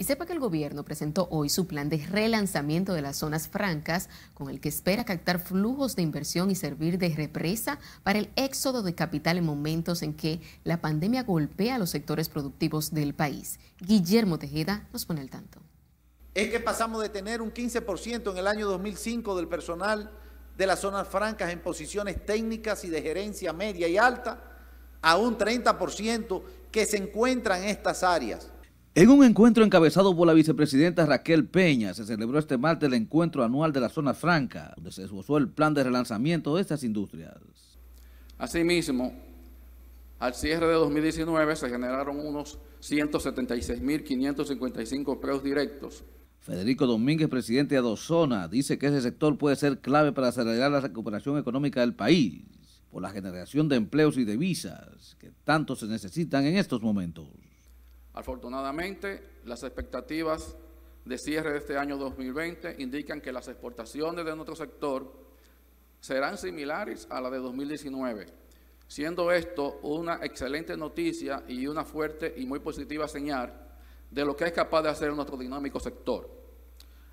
Y sepa que el gobierno presentó hoy su plan de relanzamiento de las zonas francas, con el que espera captar flujos de inversión y servir de represa para el éxodo de capital en momentos en que la pandemia golpea los sectores productivos del país. Guillermo Tejeda nos pone al tanto. Es que pasamos de tener un 15% en el año 2005 del personal de las zonas francas en posiciones técnicas y de gerencia media y alta a un 30% que se encuentra en estas áreas en un encuentro encabezado por la vicepresidenta Raquel Peña, se celebró este martes el encuentro anual de la zona franca, donde se esbozó el plan de relanzamiento de estas industrias. Asimismo, al cierre de 2019 se generaron unos 176.555 empleos directos. Federico Domínguez, presidente de Adozona, dice que ese sector puede ser clave para acelerar la recuperación económica del país por la generación de empleos y de visas que tanto se necesitan en estos momentos. Afortunadamente, las expectativas de cierre de este año 2020 indican que las exportaciones de nuestro sector serán similares a las de 2019, siendo esto una excelente noticia y una fuerte y muy positiva señal de lo que es capaz de hacer nuestro dinámico sector.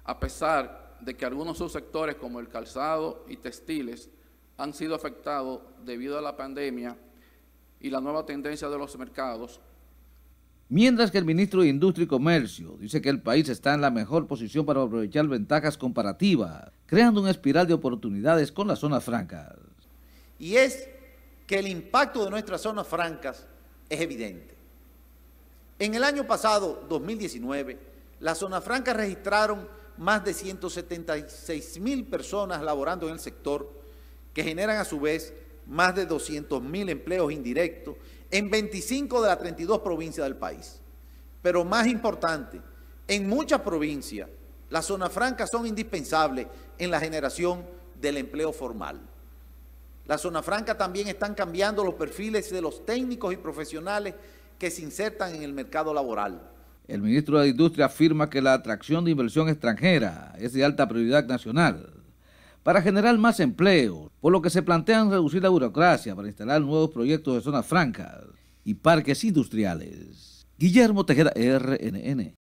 A pesar de que algunos subsectores como el calzado y textiles han sido afectados debido a la pandemia y la nueva tendencia de los mercados, Mientras que el ministro de Industria y Comercio dice que el país está en la mejor posición para aprovechar ventajas comparativas, creando una espiral de oportunidades con las zonas francas. Y es que el impacto de nuestras zonas francas es evidente. En el año pasado, 2019, las zonas francas registraron más de 176 mil personas laborando en el sector, que generan a su vez más de 200 mil empleos indirectos en 25 de las 32 provincias del país. Pero más importante, en muchas provincias las zonas francas son indispensables en la generación del empleo formal. Las zonas francas también están cambiando los perfiles de los técnicos y profesionales que se insertan en el mercado laboral. El ministro de Industria afirma que la atracción de inversión extranjera es de alta prioridad nacional para generar más empleo, por lo que se plantean reducir la burocracia para instalar nuevos proyectos de zonas francas y parques industriales. Guillermo Tejera RNN.